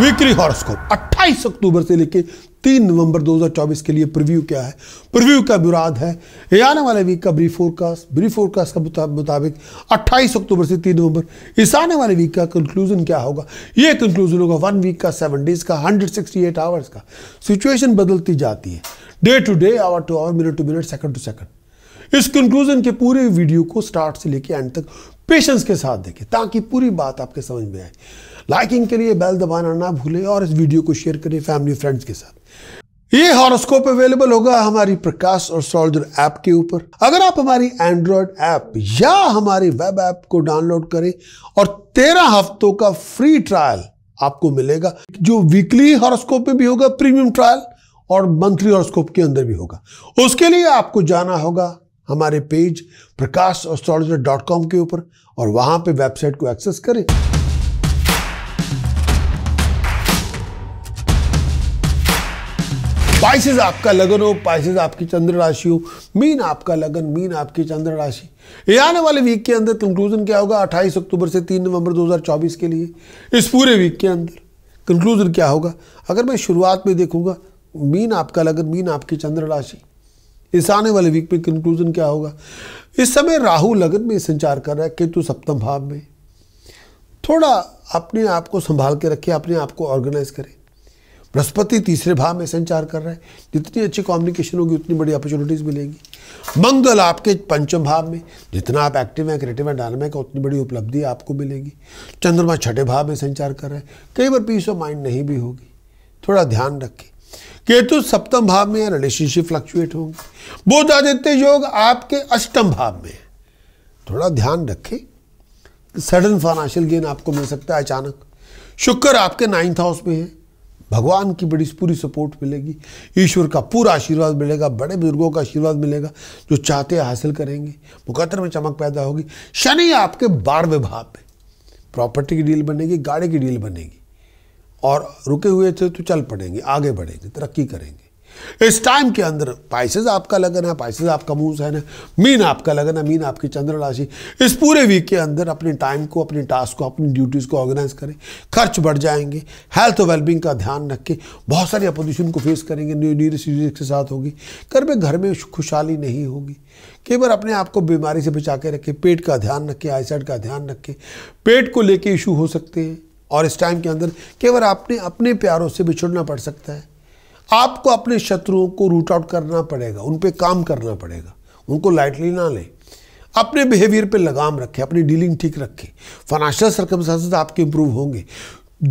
weekly horoscope 28 अक्टूबर से लेकर 3 नवंबर 2024 के लिए प्रीव्यू क्या है प्रीव्यू का बुराद है आने वाले वीक का ब्रीफ फोरकास्ट ब्रीफ फोरकास्ट का मुताबिक 28 अक्टूबर से 3 नवंबर इस आने वाले वीक का कंक्लूजन क्या होगा ये कंक्लूजन होगा वन वीक का सेवन डेज का 168 आवर्स का सिचुएशन बदलती जाती है day to day hour to hour minute to minute second to second इस कंक्लूजन के पूरे वीडियो को स्टार्ट से लेकर एंड तक पेशेंस के साथ देखें ताकि पूरी बात आपके समझ में आए लाइकिंग के लिए बेल दबाना ना भूलें और इस वीडियो को शेयर करें फैमिली फ्रेंड्स के साथ ये हॉरोस्कोप अवेलेबल होगा हमारी प्रकाश और सोल्जर ऐप के ऊपर अगर आप हमारी एंड्रॉयड ऐप या हमारी वेब ऐप को डाउनलोड करें और तेरह हफ्तों का फ्री ट्रायल आपको मिलेगा जो वीकली हॉरोस्कोप में भी होगा प्रीमियम ट्रायल और मंथली हॉरोस्कोप के अंदर भी होगा उसके लिए आपको जाना होगा हमारे page Prakash astrologer dot com के ऊपर और वहां पे वेबसाइट को एक्सेस करें पाइसिस आपका लगन हो पाइसिस आपकी चंद्र राशि हो मीन आपका लगन मीन आपकी चंद्र राशि ये आने वाले वीक के अंदर कंक्लूजन क्या होगा 28 अक्टूबर से 3 नवंबर 2024 के लिए इस पूरे वीक के अंदर कंक्लूजन क्या होगा अगर मैं शुरुआत में देखूंगा मीन आपका लगन मीन आपकी चंद्र राशि इस आने वाले वीक में कंक्लूजन क्या होगा इस समय राहु लगन में संचार कर रहा है केतु सप्तम भाव में थोड़ा अपने आप को संभाल के रखें अपने आप को ऑर्गेनाइज करें बृहस्पति तीसरे भाव में संचार कर रहे हैं जितनी अच्छी कम्युनिकेशन होगी उतनी बड़ी अपॉर्चुनिटीज मिलेंगी मंगल आपके पंचम भाव में जितना आप एक्टिव हैं क्रिएटिव हैं डायनामिक है उतनी बड़ी उपलब्धि आपको मिलेगी चंद्रमा छठे भाव में संचार कर रहे हैं कई बार पीस ऑफ माइंड नहीं भी होगी थोड़ा ध्यान रखें केतु सप्तम भाव में रिलेशनशिप फ्लक्चुएट होंगे बुध आदित्य योग आपके अष्टम भाव में थोड़ा ध्यान रखें सडन फाइनेंशियल गेन आपको मिल सकता है अचानक शुक्र आपके नाइन्थ हाउस में है भगवान की बड़ी पूरी सपोर्ट मिलेगी ईश्वर का पूरा आशीर्वाद मिलेगा बड़े बुजुर्गों का आशीर्वाद मिलेगा जो चाहते हासिल करेंगे मुकद्र में चमक पैदा होगी शनि आपके बारहवें भाव में प्रॉपर्टी की डील बनेगी गाड़ी की डील बनेगी और रुके हुए थे तो चल पड़ेंगे आगे बढ़ेंगे तरक्की करेंगे इस टाइम के अंदर पाइसेस आपका लगन है पाइसेस आपका मुंह सहन है मीन आपका लगन है मीन आपकी चंद्र राशि इस पूरे वीक के अंदर अपने टाइम को अपने टास्क को अपनी ड्यूटीज़ को ऑर्गेनाइज करें खर्च बढ़ जाएंगे हेल्थ और वेलबिंग का ध्यान रख के बहुत सारी अपोजिशन को फेस करेंगे न्यू न्यू के साथ होगी घर में घर में खुशहाली नहीं होगी कई बार अपने आप को बीमारी से बचा के रखें पेट का ध्यान रखें आईसाइड का ध्यान रखें पेट को लेके इशू हो सकते हैं और इस टाइम के अंदर केवल आपने अपने प्यारों से बिछुड़ना पड़ सकता है आपको अपने शत्रुओं को रूट आउट करना पड़ेगा उन पर काम करना पड़ेगा उनको लाइटली ना लें अपने बिहेवियर पे लगाम रखें अपनी डीलिंग ठीक रखें फाइनेंशियल सर्कमस्टांसेस आपके इंप्रूव होंगे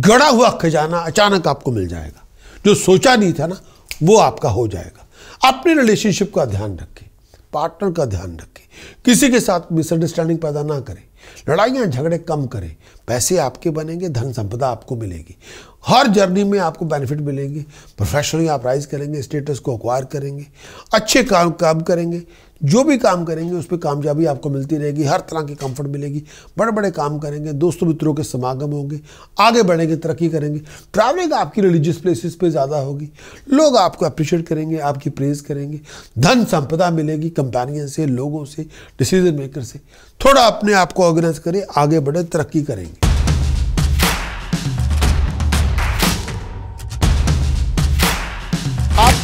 गड़ा हुआ खजाना अचानक आपको मिल जाएगा जो सोचा नहीं था ना वो आपका हो जाएगा अपने रिलेशनशिप का ध्यान रखें पार्टनर का ध्यान रखें किसी के साथ मिसअंडरस्टैंडिंग पैदा ना करें लड़ाइयाँ झगड़े कम करें पैसे आपके बनेंगे धन संपदा आपको मिलेगी हर जर्नी में आपको बेनिफिट मिलेंगे प्रोफेशनली आप राइज करेंगे स्टेटस को अक्वायर करेंगे अच्छे काम काम करेंगे जो भी काम करेंगे उस पर कामयाबी आपको मिलती रहेगी हर तरह की कंफर्ट मिलेगी बड़े बड़े काम करेंगे दोस्तों मित्रों के समागम होंगे आगे बढ़ेंगे तरक्की करेंगे ट्रैवलिंग आपकी रिलीजियस प्लेसेस पे ज़्यादा होगी लोग आपको अप्रिशिएट करेंगे आपकी प्रेज करेंगे धन संपदा मिलेगी कंपेनियन से लोगों से डिसीजन मेकर से थोड़ा अपने आप को ऑर्गेनाइज करें आगे बढ़े तरक्की करेंगे